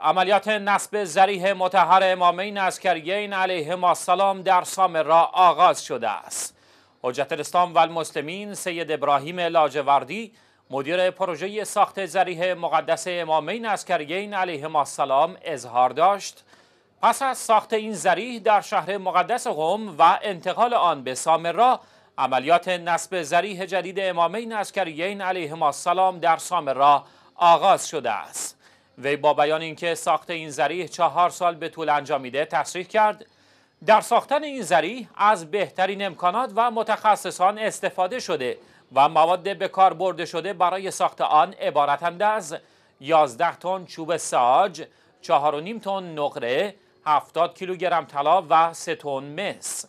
عملیات نصب زریح متحر امامین اسکریین علیه السلام در سامرا آغاز شده است حجت الاسلام و سید ابراهیم لاجوردی مدیر پروژه ساخت زریح مقدس امامین اسکریین علیه السلام اظهار داشت پس از ساخت این زریح در شهر مقدس قم و انتقال آن به سامرا عملیات نصب زریح جدید امامین اسکریین علیه السلام در سامرا آغاز شده است وی با بیان اینکه ساخت این زریح چهار سال به طول انجامیده تصریح کرد در ساختن این زریح از بهترین امکانات و متخصصان استفاده شده و مواد به کار برده شده برای ساخت آن عبارتند از 11 تن چوب ساج، 4.5 تن نقره، 70 کیلوگرم طلا و 3 تن مس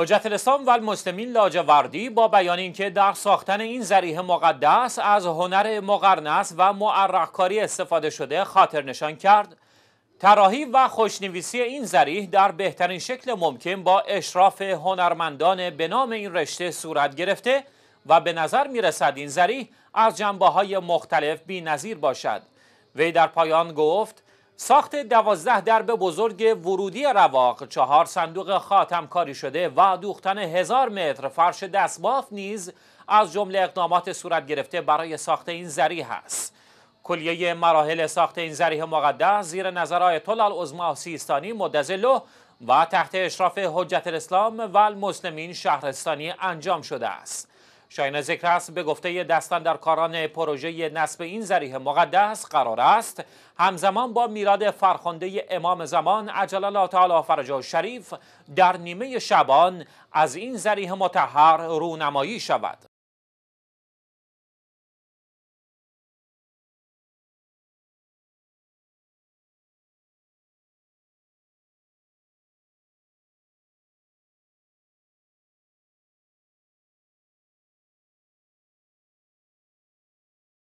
حجت الاسلام و المسلمین لاجوردی با بیان اینکه در ساختن این ذریح مقدس از هنر مقرنس و معرقکاری استفاده شده خاطر نشان کرد طراحی و خوشنویسی این ذریح در بهترین شکل ممکن با اشراف هنرمندان به نام این رشته صورت گرفته و به نظر می رسد این ذریح از جنبه های مختلف بی نظیر باشد وی در پایان گفت ساخت دوازده درب بزرگ ورودی رواق چهار صندوق خاتم کاری شده و دوختن هزار متر فرش دستباف نیز از جمله اقدامات صورت گرفته برای ساخت این زریح است کلیه مراحل ساخت این زریح مقدس زیر نظر آیت الله سیستانی مدزله و تحت اشراف حجت الاسلام و المسلمین شهرستانی انجام شده است شاین ذکر است به گفته دستان در کاران پروژه نصب این زریح مقدس قرار است همزمان با میراد فرخنده امام زمان عجل الله تعالی شریف در نیمه شبان از این زریح متحر رونمایی شود